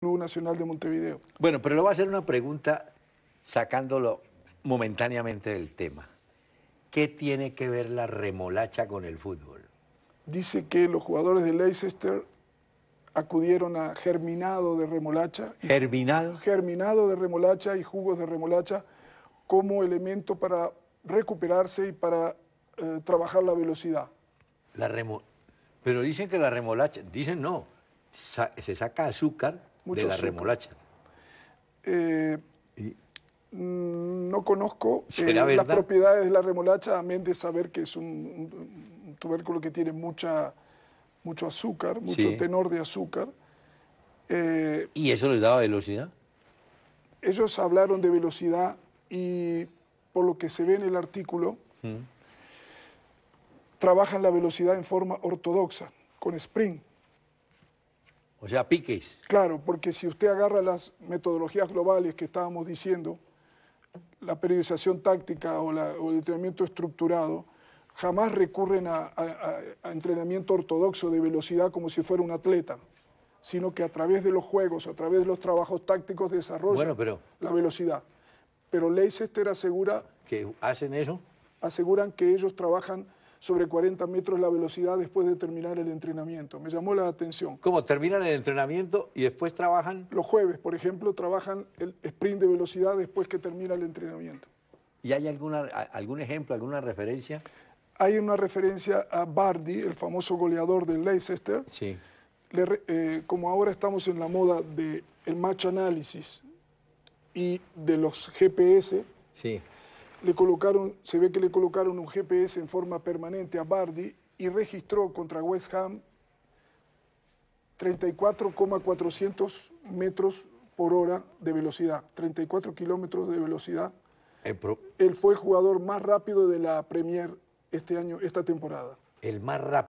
Club Nacional de Montevideo. Bueno, pero le voy a hacer una pregunta sacándolo momentáneamente del tema. ¿Qué tiene que ver la remolacha con el fútbol? Dice que los jugadores de Leicester acudieron a germinado de remolacha. ¿Germinado? Germinado de remolacha y jugos de remolacha como elemento para recuperarse y para eh, trabajar la velocidad. La remo pero dicen que la remolacha, dicen no, se saca azúcar de la remolacha. Eh, mm, no conozco eh, las propiedades de la remolacha, menos de saber que es un, tubérculo que tiene mucha, mucho azúcar, mucho tenor de azúcar. Eh, ¿Y eso les daba velocidad? Ellos hablaron de velocidad y por lo que se ve en el artículo, mm. trabajan la velocidad en forma ortodoxa, con sprint. O sea, piques. Claro, porque si usted agarra las metodologías globales que estábamos diciendo, la periodización táctica o, el entrenamiento estructurado, jamás recurren a, entrenamiento ortodoxo de velocidad como si fuera un atleta, sino que a través de los juegos, a través de los trabajos tácticos desarrollan la velocidad. Pero Leicester asegura... ¿Que hacen eso? Aseguran que ellos trabajan sobre 40 metros la velocidad después de terminar el entrenamiento. Me llamó la atención. ¿Cómo terminan el entrenamiento y después trabajan? Los jueves, por ejemplo, trabajan el sprint de velocidad después que termina el entrenamiento. ¿Y hay alguna, algún ejemplo, alguna referencia? Hay una referencia a Bardi, el famoso goleador del Leicester. Sí. Eh, como ahora estamos en la moda del el match analysis y de los GPS, sí colocaron, se ve que le colocaron un GPS en forma permanente a Bardi y registró contra West Ham 34,400 metros por hora de velocidad, 34 kilómetros de velocidad. Él fue el jugador más rápido de la Premier este año, esta temporada. El más rápido.